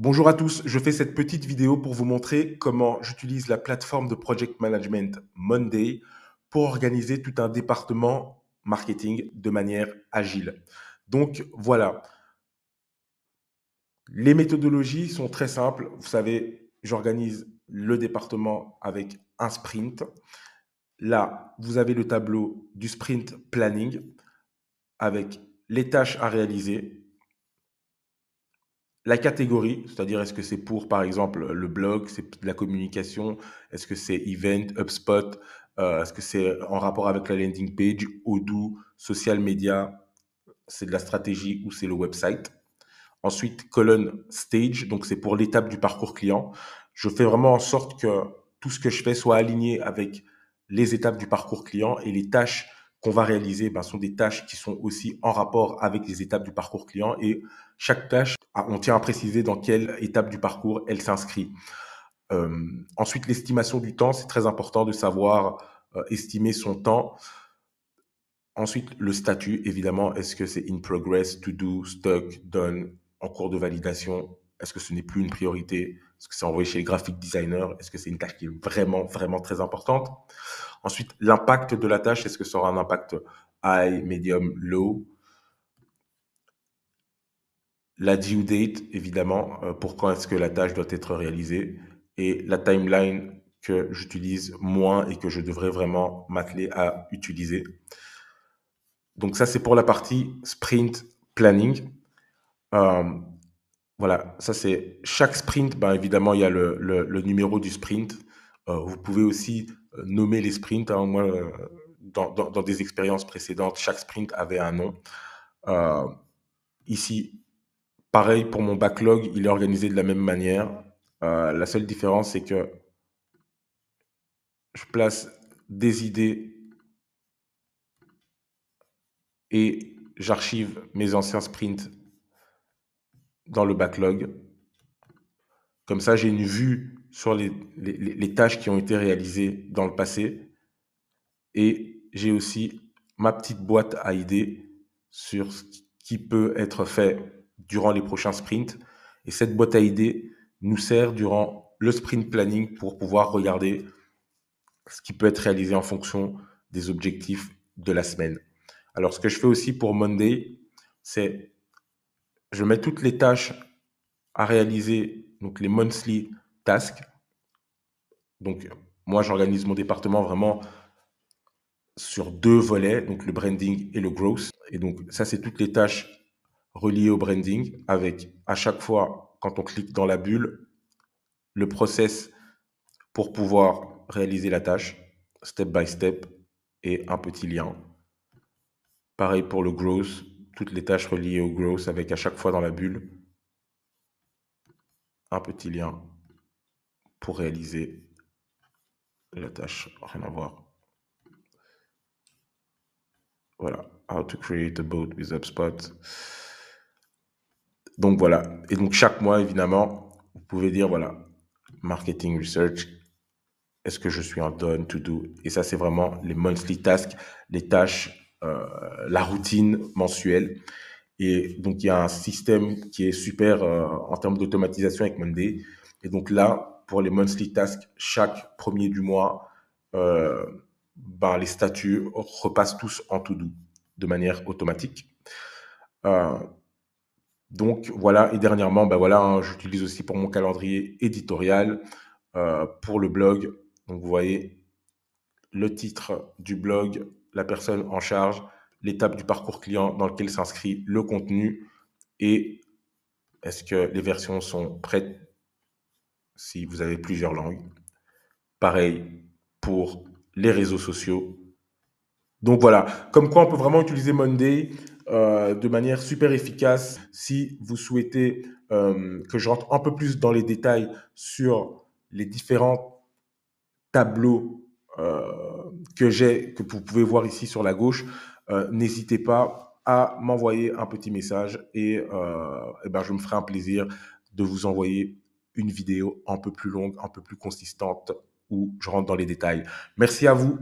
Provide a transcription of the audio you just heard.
Bonjour à tous, je fais cette petite vidéo pour vous montrer comment j'utilise la plateforme de Project Management Monday pour organiser tout un département marketing de manière agile. Donc voilà, les méthodologies sont très simples. Vous savez, j'organise le département avec un sprint. Là, vous avez le tableau du sprint planning avec les tâches à réaliser, la catégorie, c'est-à-dire est-ce que c'est pour, par exemple, le blog, c'est la communication, est-ce que c'est event, HubSpot, euh, est-ce que c'est en rapport avec la landing page, Odoo, social media, c'est de la stratégie ou c'est le website. Ensuite, colonne stage, donc c'est pour l'étape du parcours client. Je fais vraiment en sorte que tout ce que je fais soit aligné avec les étapes du parcours client et les tâches qu'on va réaliser ben, sont des tâches qui sont aussi en rapport avec les étapes du parcours client et chaque tâche, ah, on tient à préciser dans quelle étape du parcours elle s'inscrit. ensuite, l'estimation du temps, c'est très important de savoir euh, estimer son temps. Ensuite, le statut, évidemment, est-ce que c'est in progress, to do, stuck, done, en cours de validation, est-ce que ce n'est plus une priorité Est-ce que c'est envoyé chez le graphic designer Est-ce que c'est une tâche qui est vraiment, vraiment très importante Ensuite, l'impact de la tâche, est-ce que ça aura un impact high, medium, low La due date, évidemment, euh, pour quand est-ce que la tâche doit être réalisée Et la timeline que j'utilise moins et que je devrais vraiment m'atteler à utiliser. Donc ça, c'est pour la partie sprint planning. Euh, voilà, ça c'est chaque sprint. Ben évidemment, il y a le, numéro du sprint. Euh, vous pouvez aussi euh, nommer les sprints. Hein. Moi, euh, dans, des expériences précédentes, chaque sprint avait un nom. ici, pareil pour mon backlog, il est organisé de la même manière. la seule différence, c'est que je place des idées et j'archive mes anciens sprints dans le backlog. Comme ça, j'ai une vue sur les, les, tâches qui ont été réalisées dans le passé. Et j'ai aussi ma petite boîte à idées sur ce qui peut être fait durant les prochains sprints. Et cette boîte à idées nous sert durant le sprint planning pour pouvoir regarder ce qui peut être réalisé en fonction des objectifs de la semaine. Alors, ce que je fais aussi pour Monday, c'est je mets toutes les tâches à réaliser, donc les monthly tasks. Donc, moi, j'organise mon département vraiment sur deux volets, donc le branding et le growth. Et donc, ça, c'est toutes les tâches reliées au branding, avec à chaque fois, quand on clique dans la bulle, le process pour pouvoir réaliser la tâche, step by step, et un petit lien. Pareil pour le growth, toutes les tâches reliées au growth avec à chaque fois dans la bulle un petit lien pour réaliser la tâche. Rien à voir. Voilà. How to create a boat with HubSpot. Donc voilà. Et donc chaque mois, évidemment, vous pouvez dire voilà, marketing research. Est-ce que je suis en done, to do Et ça, c'est vraiment les monthly tasks, les tâches euh, la routine mensuelle. Et donc, il y a un système qui est super euh, en termes d'automatisation avec Monday. Et donc là, pour les monthly tasks, chaque premier du mois, euh, ben, les statuts repassent tous en to-do de manière automatique. donc voilà, et dernièrement, ben voilà, hein, j'utilise aussi pour mon calendrier éditorial, pour le blog. Donc vous voyez, le titre du blog, la personne en charge, l'étape du parcours client dans lequel s'inscrit le contenu et est-ce que les versions sont prêtes si vous avez plusieurs langues. Pareil pour les réseaux sociaux. Donc voilà, comme quoi on peut vraiment utiliser Monday euh, de manière super efficace si vous souhaitez euh, que je rentre un peu plus dans les détails sur les différents tableaux euh, que j'ai, que vous pouvez voir ici sur la gauche, euh, n'hésitez pas à m'envoyer un petit message et, euh, eh ben, je me ferai un plaisir de vous envoyer une vidéo un peu plus longue, un peu plus consistante où je rentre dans les détails. Merci à vous.